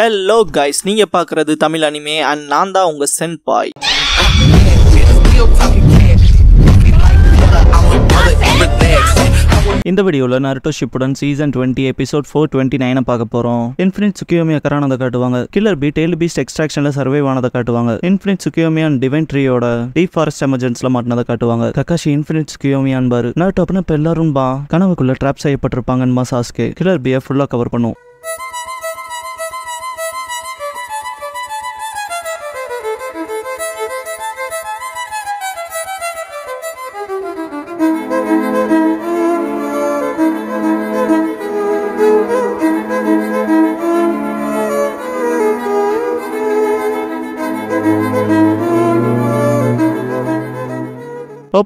hello guys நீங்க பாக்குறது Tamil anime and நான் தான் உங்க சென்ட் பாய் இந்த வீடியோவில் Naruto Shippuden season twenty episode four twenty நைனை பார்க்க போகிறோம் இன்ஃபினிட் சுக்கியோமியா கரானதை காட்டுவாங்க கில்லர் பி டெய்லி பீஸ்ட் எக்ஸ்ட்ராக்ஷனில் சர்வே ஆனதை காட்டுவாங்க இன்ஃபினிட் சுக்கியோமியா அண்ட் டிவைன் ட்ரீயோட டீப் ஃபாரஸ்ட் எமர்ஜென்சில் மாட்டினதை காட்டுவாங்க கக்காஷி இன்ஃபினிட் சுக்கியோமி அன்பாரு நருட்டோ அப்படின்னு இப்போ எல்லாரும் பா கனவுக்குள்ள ட்ராப் செய்யப்பட்டிருப்பாங்கன்னு சாஸ்கே கில்லர் பியை ஃபுல்லாக கவர் பண்ணும்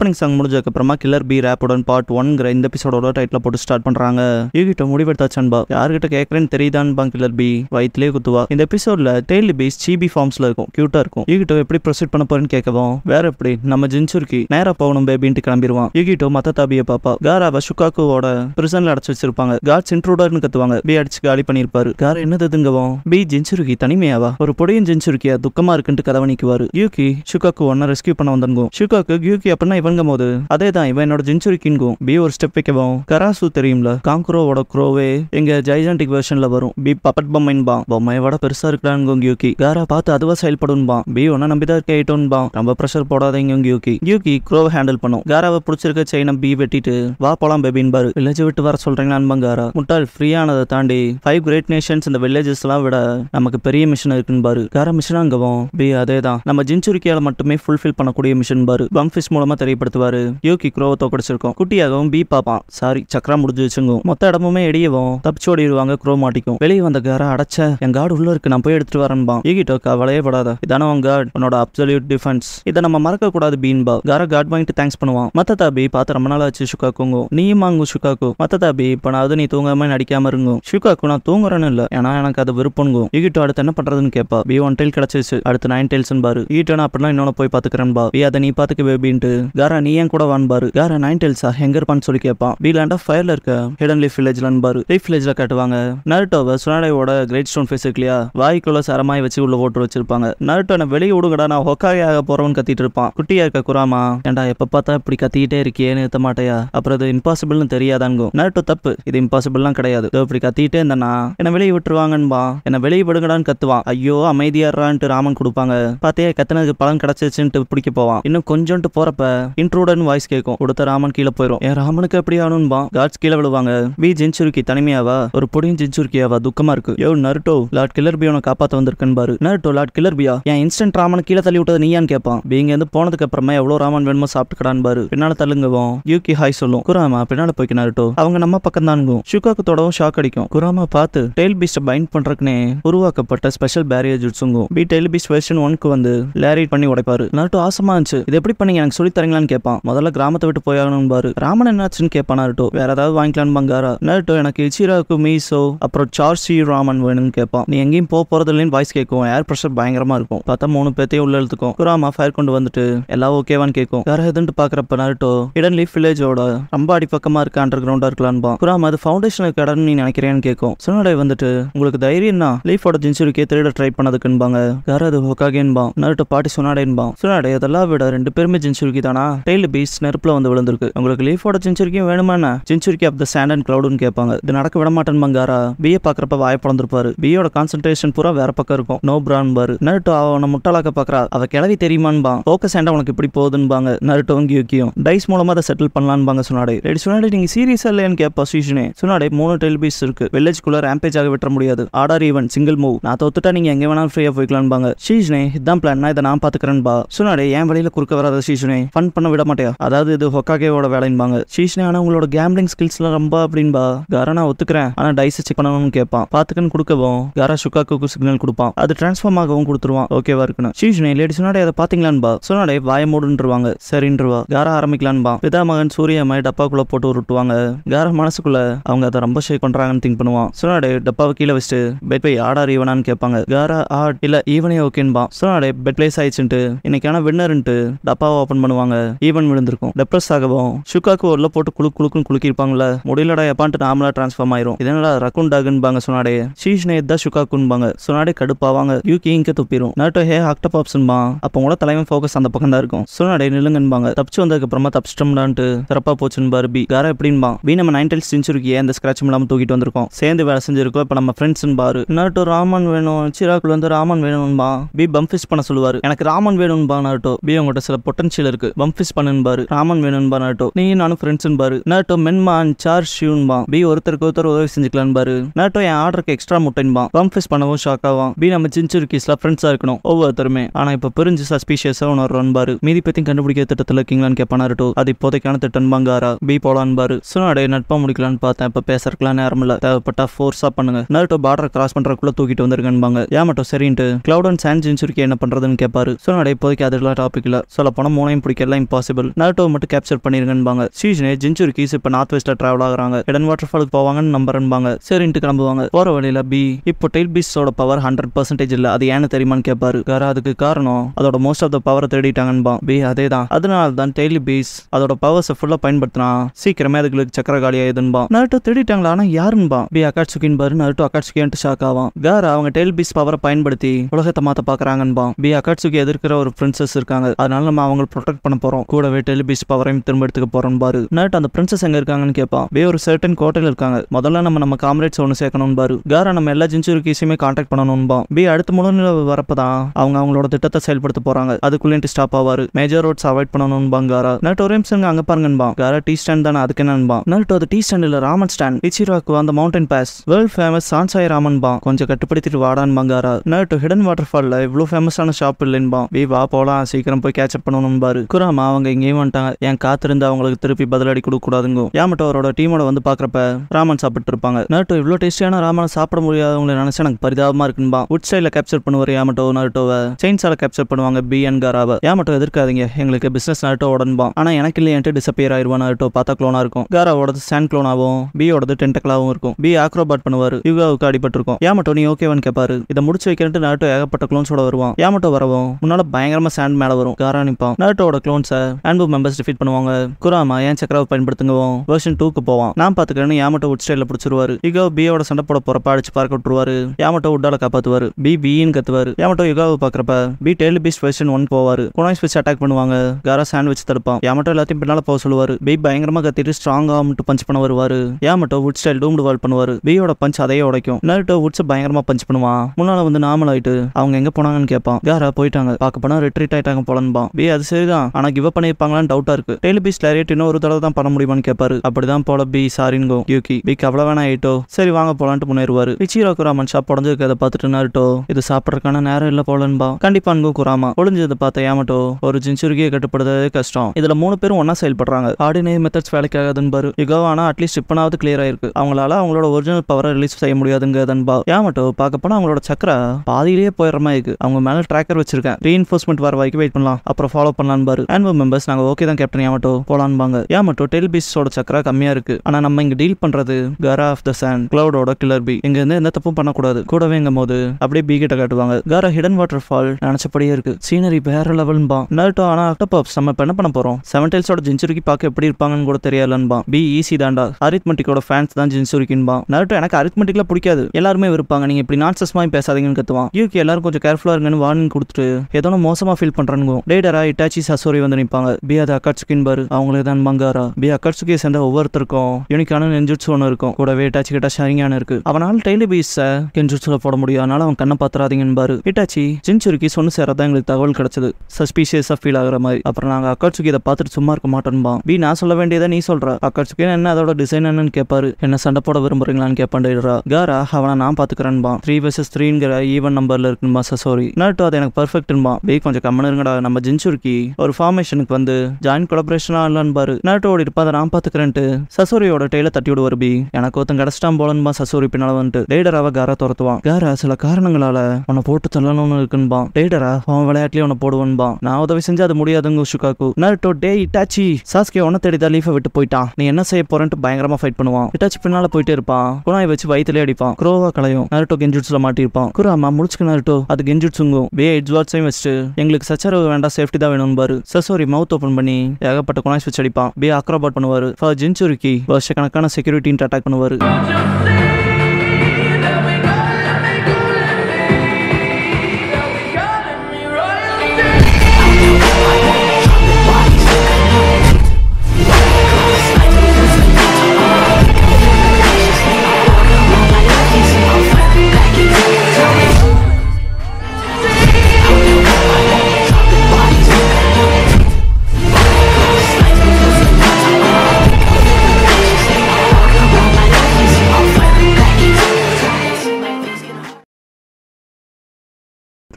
ஓப்பனிங் சாங் முடிஞ்சதுக்கப்புறமா கில்லர் பி ரேப்புடன் பார்ட் ஒன்ங்கிற இந்த எபிசோடோட டைட்டில் போட்டு ஸ்டார்ட் பண்ணுறாங்க யூகிட்ட முடிவெடுத்தாச்சு அன்பா யார்கிட்ட கேட்குறேன்னு தெரியுதான்பா கில்லர் பி வயிற்றுலேயே குத்துவா இந்த எபிசோட்ல டெய்லி பேஸ் சிபி ஃபார்ம்ஸ்ல இருக்கும் கியூட்டா இருக்கும் யூகிட்டோ எப்படி ப்ரொசீட் பண்ண போறேன்னு கேட்கவும் வேற எப்படி நம்ம ஜின்சுருக்கு நேரா போகணும் பேபின்ட்டு கிளம்பிடுவான் யூகிட்டோ மத்த தாபியை பாப்பா காராவ சுக்காக்குவோட பிரிசன்ல அடைச்சு வச்சிருப்பாங்க காட்ஸ் இன்ட்ரூடர்னு கத்துவாங்க பி அடிச்சு காலி பண்ணிருப்பாரு கார் என்னதுங்கவும் பி ஜின்சுருக்கி தனிமையாவா ஒரு புடையும் ஜின்சுருக்கியா துக்கமா இருக்குன்ட்டு கதவணிக்குவாரு யூகி சுக்காக்கு ஒன்ன ரெஸ்கியூ பண்ண வந்தனுங்கும் சுக்காக்கு யூகி அப்படின்னா அப்படிங்கும் போது அதே தான் இவன் என்னோட ஜென்சுரி கிங்கும் பி ஒரு ஸ்டெப் வைக்கவும் கராசு தெரியும்ல காங்க்ரோவோட குரோவே எங்க ஜைஜாண்டிக் வெர்ஷன்ல வரும் பி பப்பட் பா பொம்மையோட பெருசா இருக்கிறான் கியூகி காரா பார்த்து அதுவா செயல்படும்பா பி ஒன்னா நம்பிதான் இருக்க பா நம்ம ப்ரெஷர் போடாதீங்க கியூகி கியூகி க்ரோவை ஹேண்டில் பண்ணும் காராவை பிடிச்சிருக்க செயினை பி வெட்டிட்டு வா போலாம் பாரு வில்லேஜ் விட்டு வர சொல்றீங்களா அன்பங்காரா முட்டால் ஃப்ரீயானதை தாண்டி ஃபைவ் கிரேட் நேஷன்ஸ் இந்த வில்லேஜஸ் எல்லாம் விட நமக்கு பெரிய மிஷன் இருக்குன்னு பாரு கார மிஷன் அங்கவும் பி அதே தான் நம்ம ஜின்சுரிக்கியால மட்டுமே ஃபுல்ஃபில் பண்ணக்கூடிய மிஷன் பாரு பம்ஃபிஷ் மூலமா தெரிய வெளிப்படுத்துவாரு யூகி குரோவத்தோ கிடைச்சிருக்கும் குட்டியாகவும் பி பாப்பான் சாரி சக்கரா முடிஞ்சு வச்சுங்கும் மொத்த இடமுமே எடியவும் தப்பிச்சு ஓடிடுவாங்க குரோ மாட்டிக்கும் வெளியே வந்த கார அடைச்ச என் கார்டு உள்ள இருக்கு நான் போய் எடுத்துட்டு வரேன்பா யூகி டோக்கா வளையப்படாத இதான உன் கார்டு உன்னோட அப்சல்யூட் டிஃபென்ஸ் இதை நம்ம மறக்க கூடாது பீன்பா கார கார்டு வாங்கிட்டு தேங்க்ஸ் பண்ணுவான் மத்த தாபி பார்த்து ரொம்ப நாள் ஆச்சு ஷுக்காக்குங்கோ நீயும் வாங்கு ஷுக்காக்கு மத்த தாபி இப்போ நான் அது நீ தூங்காம நடிக்காம இருங்கும் ஷுக்காக்கு நான் தூங்குறேன்னு இல்ல ஏன்னா எனக்கு அது விருப்பம்ங்கும் யூகிட்டோ அடுத்து என்ன பண்றதுன்னு கேப்பா பி ஒன் டெல் கிடைச்சிச்சு அடுத்து நைன் டெயில்ஸ் பாரு ஈட்டோ நான் அப்படின்னா இன்னொன்னு போய் பாத்துக்கிறேன்பா பி அதை நீ பாத்துக்க பேபின்ட்டு யாரா நீ ஏன் கூட வான்பாரு யாரா நைன் டெல்ஸா எங்க இருப்பான்னு சொல்லி கேட்பான் வீலாண்டா ஃபயர்ல இருக்க ஹிடன் லீஃப் வில்லேஜ்லன்பாரு லீஃப் வில்லேஜ்ல காட்டுவாங்க நருட்டோவை சுனாடையோட கிரேட் ஸ்டோன் ஃபேஸ் இருக்கு இல்லையா வாய்க்குள்ள சரமாய் வச்சு உள்ள ஓட்டு வச்சிருப்பாங்க நருட்டோ என்ன வெளியே விடுங்கடா நான் ஹொக்காகே ஆக போறவன் கத்திட்டு இருப்பான் குட்டியா இருக்க குராமா ஏண்டா எப்ப பார்த்தா இப்படி கத்திக்கிட்டே இருக்கியேன்னு நிறுத்த மாட்டையா அப்புறம் இது இம்பாசிபிள்னு தெரியாதாங்க நருட்டோ தப்பு இது இம்பாசிபிள்லாம் கிடையாது இப்படி கத்திட்டே இருந்தனா என்ன வெளியே விட்டுருவாங்கன்பா என்ன வெளியே விடுங்கடான்னு கத்துவான் ஐயோ அமைதியாடுறான்ட்டு ராமன் கொடுப்பாங்க பாத்தியா கத்தினதுக்கு பலன் கிடைச்சிச்சுன்ட்டு பிடிக்க போவான் இன்னும் கொஞ்சோன்ட்டு போறப்ப இன்ட்ரூடன் வாய்ஸ் கேட்கும் கொடுத்த ராமன் கீழே போயிடும் என் ராமனுக்கு எப்படி ஆனும்பா காட்ஸ் கீழே விழுவாங்க வி ஜென்சுருக்கி தனிமையாவா ஒரு பொடியும் ஜென்சுருக்கியாவா துக்கமா இருக்கு யோ நருட்டோ லார்ட் பி உன காப்பாத்த வந்திருக்குன்னு பாரு நருட்டோ லார்ட் கிளர்பியா என் இன்ஸ்டன்ட் ராமன் கீழே தள்ளி விட்டது நீயான்னு கேட்பான் இங்க இருந்து போனதுக்கு அப்புறமா எவ்வளவு ராமன் வேணுமோ சாப்பிட்டுக்கடான்னு பாரு பின்னால தள்ளுங்குவோம் யூகி ஹாய் சொல்லும் குராமா பின்னால போய்க்கு நருட்டோ அவங்க நம்ம பக்கம் தானுங்கும் ஷுகாக்கு தொடவும் ஷாக் அடிக்கும் குராமா பார்த்து டெய்ல் பீஸ்ட் பைண்ட் பண்றதுக்குனே உருவாக்கப்பட்ட ஸ்பெஷல் பேரியர் ஜுட்ஸுங்கும் பி டெய்ல் பீஸ்ட் வெர்ஷன் ஒன்க்கு வந்து லேரிட் பண்ணி உடைப்பாரு நருட்டோ ஆசமா இருந்துச்சு இது எப்படி பண்ணீங்க எனக்கு சொல்லி தரீங்களான்னு வாங்கிக்கலான்னு கேட்பான் முதல்ல கிராமத்தை விட்டு போயாகணும் பாரு ராமன் என்னாச்சுன்னு கேட்பான் நருட்டோ வேற ஏதாவது வாங்கிக்கலான்னு பங்காரா நருட்டோ எனக்கு இச்சிராவுக்கு மீசோ அப்புறம் சார்சி ராமன் வேணும்னு கேட்பான் நீ எங்கேயும் போக போறதுலன்னு வாய்ஸ் கேட்கும் ஏர் ப்ரெஷர் பயங்கரமா இருக்கும் பார்த்தா மூணு பேத்தையும் உள்ள எழுத்துக்கும் குராமா ஃபயர் கொண்டு வந்துட்டு எல்லாம் ஓகேவான்னு கேட்கும் வேற எதுன்னு பாக்குறப்ப நருட்டோ இடன் லீஃப் வில்லேஜோட ரொம்ப அடிப்பக்கமா இருக்க அண்டர் கிரவுண்டா இருக்கலான்பா குராமா அது ஃபவுண்டேஷனுக்கு கடன் நீ நினைக்கிறேன்னு கேட்கும் சொன்னடை வந்துட்டு உங்களுக்கு தைரியம் தான் லீஃபோட ஜின்சுரிக்கே திருட ட்ரை பண்ணதுக்குன்பாங்க யாராவது அது ஹொக்காகேன்பா நருட்டோ பாட்டி சொன்னாடேன்பா சொன்னாடே இதெல்லாம் விட ரெண்டு பேருமே ஜின்சுரிக்கி தானா டெய்ல் பீஸ் நெருப்புல வந்து விழுந்திருக்கு உங்களுக்கு லீஃபோட செஞ்சுரிக்கும் வேணுமாண்ணா செஞ்சுரிக்கி ஆஃப் த சேண்ட் அண்ட் கிளவுடுன்னு கேட்பாங்க இது நடக்க விட மாட்டேன் மங்காரா பிஏ பாக்குறப்ப வாய்ப்படந்திருப்பாரு பியோட கான்சன்ட்ரேஷன் பூரா வேற பக்கம் இருக்கும் நோ பிரான் பாரு நருட்டோ அவனை முட்டாளாக்க பாக்குறா அவ கிளவி தெரியுமான்பா ஃபோக்கஸ் சாண்டா உனக்கு இப்படி போகுதுன்பாங்க நருட்டோவும் கியூக்கியும் டைஸ் மூலமா அதை செட்டில் பண்ணலான்பாங்க சொன்னாடே ரெடி சொன்னாடே நீங்க சீரியஸ் இல்லையான்னு கேப்பா சீஷனே சொன்னாடே மூணு டெல் பீஸ் இருக்கு வில்லேஜ்குள்ள ரேம்பேஜ் ஆக விட்டுற முடியாது ஆர்டர் ஈவன் சிங்கிள் மூவ் நான் தோத்துட்டா நீங்க எங்க வேணாலும் ஃப்ரீயா போய்க்கலாம்பாங்க சீஷனே இதான் பிளான் இதை நான் பாத்துக்கிறேன்பா சொன்னாடே என் வழியில குறுக்க வராத சீஷனே ஃபன் பண்ண பண்ண விட மாட்டேயா அதாவது இது ஹொக்காகேவோட வேலைன்பாங்க சீஷ்னே ஆனா உங்களோட கேம்பிளிங் ஸ்கில்ஸ்லாம் ரொம்ப அப்படின்பா காரா நான் ஒத்துக்கிறேன் ஆனா டைஸ் செக் பண்ணணும்னு கேட்பான் பாத்துக்கன்னு கொடுக்கவும் கரா சுக்காக்கு சிக்னல் கொடுப்பான் அது டிரான்ஸ்ஃபார்ம் ஆகவும் கொடுத்துருவான் ஓகேவா இருக்கணும் சீஷ்னே லேடி சொன்னாடே அதை பாத்தீங்களான்பா சொன்னாடே வாயமோடுன்றவாங்க சரின்றவா காரா ஆரம்பிக்கலான்பா பிதா மகன் மாதிரி டப்பாக்குள்ள போட்டு உருட்டுவாங்க கார மனசுக்குள்ள அவங்க அதை ரொம்ப ஷேக் பண்றாங்கன்னு திங்க் பண்ணுவான் சொன்னாடே டப்பாவை கீழே வச்சுட்டு பெட் போய் ஆடார் ஈவனான்னு கேட்பாங்க காரா ஆட் இல்ல ஈவனே ஓகேன்பா சொன்னாடே பெட் பிளேஸ் ஆயிடுச்சுட்டு இன்னைக்கான வின்னர்ன்ட்டு டப்பாவை ஓப்பன் பண்ணுவாங்க ஈவன் விழுந்திருக்கும் டெப்ரஸ் ஆகவும் சுக்காக்கு ஒரு போட்டு குழு குழுக்கும் குலுக்கிருப்பாங்கள முடியலடா எப்பான்ட்டு நாமளா ட்ரான்ஸ்ஃபார்ம் ஆயிரும் இதனால ரகுன் டாகுன்பாங்க சொன்னாடே சீஷ்னே தான் தான் ஷுக்காக்குன்பாங்க சொன்னாடே கடுப்பாவாங்க யூகி e இங்க துப்பிடும் நாட்டோ ஹே ஹாக்டப் ஆப்ஷன்பா அப்போ கூட தலைவன் ஃபோக்கஸ் அந்த பக்கம் தான் இருக்கும் சொன்னாடே நிலுங்கன்பாங்க தப்பிச்சு வந்ததுக்கு அப்புறமா தப்பிச்சிட்டோம்டான்ட்டு சிறப்பா போச்சுன்னு பி கார எப்படின்பா பி நம்ம நைன் டைல்ஸ் செஞ்சுருக்கியே அந்த ஸ்கிராச் இல்லாம தூக்கிட்டு வந்திருக்கோம் சேர்ந்து வேலை செஞ்சிருக்கோம் இப்போ நம்ம ஃப்ரெண்ட்ஸ்னு பாரு நாட்டோ ராமன் வேணும் சிராக்குல வந்து ராமன் வேணும்பா பி பம்ஃபிஸ் பண்ண சொல்லுவார் எனக்கு ராமன் வேணும்பா நாட்டோ பி உங்கள்கிட்ட சில பொட்டன்ஷியல் இருக்கு பம்ப் பண்ணுன்னு பண்ணுன்பாரு ராமன் வேணும்பா நாட்டோ நீ நானும் ஃப்ரெண்ட்ஸ் பாரு நாட்டோ மென்மா சார் ஷியூன்பா பி ஒருத்தருக்கு ஒருத்தர் உதவி செஞ்சுக்கலாம் பாரு நாட்டோ என் ஆர்டருக்கு எக்ஸ்ட்ரா முட்டைன்பா கன்ஃபியூஸ் பண்ணவும் ஷாக் ஆவான் பி நம்ம சின்சுரு கீஸ்ல ஃப்ரெண்ட்ஸா இருக்கணும் ஒவ்வொருத்தருமே ஆனா இப்ப பிரிஞ்சு சஸ்பீஷியஸா உணர்றோம் பாரு மீதி பத்தி கண்டுபிடிக்க திட்டத்துல இருக்கீங்களான்னு கேட்பானாருட்டோ அது இப்போதைக்கான திட்டம் பங்காரா பி போலான்பாரு சுனாடே நட்பா முடிக்கலான்னு பார்த்தேன் இப்ப பேசறக்கலாம் நேரம் இல்ல தேவைப்பட்டா ஃபோர்ஸா பண்ணுங்க நாட்டோ பார்டர் கிராஸ் பண்றதுக்குள்ள தூக்கிட்டு வந்திருக்கேன்பாங்க ஏன் மட்டும் சரின்ட்டு கிளவுட் அண்ட் சாண்ட் ஜின்சுருக்கு என்ன பண்றதுன்னு கேட்பாரு சுனாடே இப்போதைக்கு அதெல்லாம் டாபிக் இல்ல சொல்ல போனா மூணையும் பிடிக்க இம்பாசிபிள் நருட்டோவை மட்டும் கேப்சர் பண்ணிருங்கன்பாங்க சீஜனே கீஸ் இப்போ நார்த் வெஸ்ட்ல டிராவல் ஆகுறாங்க இடன் வாட்டர் ஃபாலுக்கு போவாங்கன்னு நம்புறன்பாங்க சரின்ட்டு கிளம்புவாங்க போற வழியில பி இப்போ டெயில் பீஸ்டோட பவர் ஹண்ட்ரட் பர்சன்டேஜ் இல்ல அது ஏன்னு தெரியுமான்னு கேட்பாரு வேற அதுக்கு காரணம் அதோட மோஸ்ட் ஆஃப் த பவரை தேடிட்டாங்கன்பா பி அதே தான் அதனால தான் டெய்ல் பீஸ் அதோட பவர்ஸை ஃபுல்லா பயன்படுத்தினா சீக்கிரமே அதுக்கு சக்கர காலி ஆயிடுன்பா நருட்டோ தேடிட்டாங்களா ஆனா யாருன்பா பி அக்காட்சுக்கின் பாரு நருட்டோ அக்காட்சுக்கின்ட்டு ஷாக் ஆவாம் வேற அவங்க டெய்ல் பீஸ் பவரை பயன்படுத்தி உலகத்தை மாத்த பாக்குறாங்கன்பா பி அக்காட்சுக்கு எதிர்க்கிற ஒரு பிரின்சஸ் இருக்காங்க அதனால நம்ம அவங்களை ப்ரொடெக்ட் பண்ண போறோம் போறோம் கூடவே டெலிபிஸ் பவரையும் திரும்ப எடுத்துக்க போறோம் பாரு நைட் அந்த பிரின்சஸ் எங்க இருக்காங்கன்னு கேட்பான் வே ஒரு சர்டன் கோட்டையில் இருக்காங்க முதல்ல நம்ம நம்ம காம்ரேட்ஸ் ஒன்று சேர்க்கணும் பாரு கார நம்ம எல்லா ஜின்சுரிக்கீஸையுமே கான்டாக்ட் பண்ணணும்பா பி அடுத்த முழு வரப்பதான் அவங்க அவங்களோட திட்டத்தை செயல்படுத்த போறாங்க அதுக்குள்ளே ஸ்டாப் ஆவாரு மேஜர் ரோட்ஸ் அவாய்ட் பண்ணணும்பா காரா நட் ஒரு நிமிஷம் அங்க பாருங்கன்பா காரா டீ ஸ்டாண்ட் தானே அதுக்கு என்னன்பா நைட் அது டீ ஸ்டாண்ட் இல்ல ராமன் ஸ்டாண்ட் இச்சிராக்கு அந்த மவுண்டன் பேஸ் வேர்ல்ட் ஃபேமஸ் சான்சாய் ராமன் பா கொஞ்சம் கட்டுப்படுத்திட்டு வாடான் பங்காரா நைட் ஹிடன் வாட்டர் ஃபால்ல இவ்வளவு ஃபேமஸான ஷாப் இல்லைன்பா வி வா போலாம் சீக்கிரம் போய் கேட்ச் அப் பண்ணணும் பாரு குராமா அவங்க இங்கேயும் வந்துட்டாங்க ஏன் காத்திருந்து அவங்களுக்கு திருப்பி பதிலடி கொடுக்க கூடாதுங்க யாமட்டோ அவரோட டீமோட வந்து பாக்குறப்ப ராமன் சாப்பிட்டு இருப்பாங்க நருட்டோ இவ்வளவு டேஸ்டியான ராமன் சாப்பிட முடியாதவங்களை நினைச்சா எனக்கு பரிதாபமா இருக்குன்பா உட் சைட்ல கேப்சர் பண்ணுவார் யாமட்டோ நருட்டோவை செயின்ஸால கேப்சர் பண்ணுவாங்க பி என் காராவை யாமட்டோ எதிர்க்காதீங்க எங்களுக்கு பிசினஸ் நருட்டோ உடன்பா ஆனா எனக்கு இல்லையே டிசப்பியர் ஆயிருவா நருட்டோ பார்த்தா க்ளோனா இருக்கும் காராவோடது சேன் க்ளோனாவும் பியோடது டென்டக்லாவும் இருக்கும் பி ஆக்ரோபாட் பண்ணுவார் யுகாவுக்கு இருக்கும் யாமட்டோ நீ ஓகேவன் கேப்பாரு இதை முடிச்சு வைக்கிறேன் நருட்டோ ஏகப்பட்ட க்ளோன்ஸோட வருவான் யாமட்டோ வரவும் முன்னால பயங்கரமா சேண்ட் மேல வரும் காரா நிப்பான் நருட்டோட க்ளோன்ஸை அன்பு மெம்பர்ஸ் டிஃபீட் பண்ணுவாங்க குராமா ஏன் சக்கராவை பயன்படுத்துங்கவும் வெர்ஷன் டூக்கு போவான் நான் பாத்துக்கிறேன்னு யாமட்டோ உட் ஸ்டைல பிடிச்சிருவாரு யுகோ பியோட சண்டை போட போறப்ப அடிச்சு பார்க்க விட்டுருவாரு யாமட்டோ உட்டால காப்பாத்துவாரு பி பின்னு கத்துவாரு யாமட்டோ யுகாவை பாக்குறப்ப B tail beast version one போவாரு குனாய்ஸ் வச்சு அட்டாக் பண்ணுவாங்க காரா சாண்ட்விச் தடுப்பான் யாமட்டோ எல்லாத்தையும் பின்னால போக சொல்லுவாரு பி பயங்கரமா கத்திட்டு ஸ்ட்ராங்கா மட்டும் பஞ்ச் பண்ண வருவாரு யாமட்டோ உட் ஸ்டைல் டூம்டு வால் பண்ணுவாரு பியோட பஞ்ச் அதையே உடைக்கும் நருட்டோ உட்ஸ் பயங்கரமா பஞ்ச் பண்ணுவான் முன்னால வந்து நார்மல் ஆயிட்டு அவங்க எங்க போனாங்கன்னு கேட்பான் காரா போயிட்டாங்க பார்க்க போனா ரிட்ரீட் ஆயிட்டாங்க போலன்பா பி அது சரிதான் ஆனா கிவ் இவ பண்ணியிருப்பாங்களான்னு டவுட்டா இருக்கு டெய்லி பீஸ் லேரியட் இன்னும் ஒரு தடவை தான் பண்ண முடியுமான்னு கேட்பாரு அப்படிதான் போல பி சாரின்கோ யூகி பிக் அவ்வளோ வேணா ஆயிட்டோ சரி வாங்க போலான்ட்டு முன்னேறுவாரு இச்சிரோ குராமன் ஷாப் உடஞ்சிருக்கிறத பார்த்துட்டு நாருட்டோ இது சாப்பிட்றதுக்கான நேரம் இல்ல போலன்பா கண்டிப்பா அன்பு குராமா ஒளிஞ்சதை பார்த்த ஏமட்டோ ஒரு ஜின்சுருகியை கட்டுப்படுத்துறதே கஷ்டம் இதுல மூணு பேரும் ஒன்னா செயல்படுறாங்க ஆர்டினரி மெத்தட்ஸ் வேலைக்கு ஆகாதுன்னு பாரு யுகோவானா அட்லீஸ்ட் இப்பனாவது கிளியர் ஆயிருக்கு அவங்களால அவங்களோட ஒரிஜினல் பவரை ரிலீஸ் செய்ய முடியாதுங்கிறதன்பா ஏமட்டோ பார்க்க போனா அவங்களோட சக்கரா பாதியிலேயே போயிடுற மாதிரி இருக்கு அவங்க மேல ட்ராக்கர் வச்சிருக்கேன் ரீஎன்ஃபோர்ஸ்மெண்ட் வர வரைக்கும் வெயிட் பண்ணலாம் அப்புறம் ஃபாலோ பண்ணலாம் பாரு அன்பு மெம்பர்ஸ் நாங்கள் ஓகே தான் கேப்டன் யாமட்டோ போலான்பாங்க யாமட்டோ டெல் பீஸோட சக்கரா கம்மியாக இருக்கு ஆனால் நம்ம இங்கே டீல் பண்ணுறது காரா ஆஃப் த சாண்ட் கிளவுடோட கிளர் பி இங்க இருந்து எந்த தப்பும் பண்ணக்கூடாது கூடவேங்கும் போது அப்படியே பி கிட்ட காட்டுவாங்க காரா ஹிடன் வாட்டர் ஃபால் நினைச்சபடியே இருக்கு சீனரி வேற லெவல்பா நர்ட்டோ ஆனால் ஆக்டோபாப்ஸ் நம்ம என்ன பண்ண போறோம் செவன் டெல்ஸோட ஜின்சுருக்கி பார்க்க எப்படி இருப்பாங்கன்னு கூட தெரியலன்பா பி ஈஸி தாண்டா அரித்மெட்டிக்கோட ஃபேன்ஸ் தான் ஜின்சுருக்கின்பா நர்ட்டோ எனக்கு அரித்மெட்டிக்ல பிடிக்காது எல்லாருமே இருப்பாங்க நீங்க இப்படி நான்சஸ் மாதிரி பேசாதீங்கன்னு கத்துவான் யூகே எல்லாரும் கொஞ்சம் கேர்ஃபுல்லாக இருங்கன்னு வார்னிங் கொடுத்துட்டு ஏதோ மோசமாக ஃபீல் பண்ணுறானுங்க டேடரா இட்டாச்சி சசோரி வந்து காமிப்பாங்க பி அது அக்காட்சுக்கின் பாரு அவங்களே தான் பங்காரா பி அக்காட்சுக்கே சேர்ந்த ஒவ்வொருத்தருக்கும் யூனிக்கான நெஞ்சுட்ஸ் ஒன்று இருக்கும் கூடவே இட்டாச்சி கிட்ட ஷரிங்கான இருக்கு அவனால் டெய்லி பீஸ் கெஞ்சுட்ஸ்ல போட முடியும் அதனால அவன் கண்ணை பாத்திராதீங்கன்னு பாரு இட்டாச்சி ஜின்சுருக்கி சொன்னு சேரதான் எங்களுக்கு தகவல் கிடைச்சது சஸ்பீஷியஸா ஃபீல் ஆகுற மாதிரி அப்புறம் நாங்க அக்காட்சுக்கு இதை பார்த்துட்டு சும்மா இருக்க மாட்டோம்பா பி நான் சொல்ல வேண்டியதை நீ சொல்ற அக்காட்சுக்கி என்ன அதோட டிசைன் என்னன்னு கேட்பாரு என்ன சண்டை போட விரும்புறீங்களான்னு கேப்பான் காரா அவனை நான் பாத்துக்கிறேன்பா த்ரீ வர்சஸ் த்ரீங்கிற ஈவன் நம்பர்ல இருக்குன்பா சாரி நட்டு அது எனக்கு பர்ஃபெக்ட்ன்பா பி கொஞ்சம் கம்மனு இருங்கடா நம்ம ஜின்சுருக்கி ஒரு ஃபார்மேஷன் கொலபரேஷனுக்கு வந்து ஜாயின் கொலபரேஷனா இல்லைன்னு பாரு நாட்டோட இருப்பா நான் பாத்துக்கிறேன்ட்டு சசூரியோட டெய்ல தட்டி விடுவார் பி எனக்கு ஒருத்தன் கிடச்சிட்டான் போலன்பா சசூரி பின்னால வந்துட்டு டெய்டரா கார துரத்துவான் காரா சில காரணங்களால உன்னை போட்டு தள்ளணும்னு இருக்குன்பா டெய்டரா அவன் விளையாட்டுலயே உன்னை போடுவான்பா நான் உதவி செஞ்சு அது முடியாதுங்க உஷுகாக்கு நாட்டோ டே இட்டாச்சி சாஸ்கே உன தான் லீஃபை விட்டு போயிட்டான் நீ என்ன செய்ய போறேன்ட்டு பயங்கரமா ஃபைட் பண்ணுவான் இட்டாச்சி பின்னால போயிட்டே இருப்பான் குணாய் வச்சு வயிற்றுலேயே அடிப்பான் குரோவா களையும் நேரட்டோ கெஞ்சுட்ஸ்ல மாட்டிருப்பான் குரோமா முடிச்சுக்கு நேரட்டோ அது கெஞ்சுட்ஸுங்கும் வே எட்ஜ் வாட்ஸையும் வச்சுட்டு எங்களுக்கு சச்சரவு வேண்டாம் சேஃப்டி தான் வேணும்னு பாரு சசோ ஒரு மவுத் ஓப்பன் பண்ணி ஏகப்பட்ட குணாய் சுவிச் அடிப்பான் பி அக்ரோபாட் பண்ணுவார் ஃபார் வருஷ வருஷக்கணக்கான செக்யூரிட்டின்ட்டு அட்டாக் பண்ணுவார்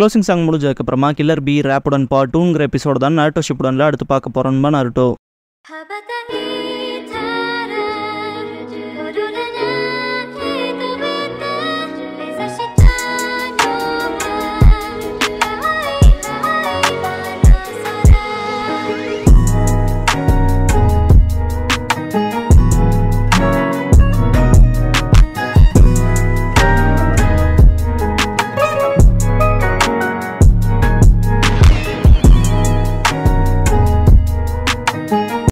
க்ளோசிங் சாங் முடிஞ்சதுக்கப்புறமா கில்லர் பி ரேப்புடன் பா டூங்கிற எபிசோடு தான் நாட்டோ ஷிப்புடனில் அடுத்து பார்க்க போகிறோன்னு நாட்டோ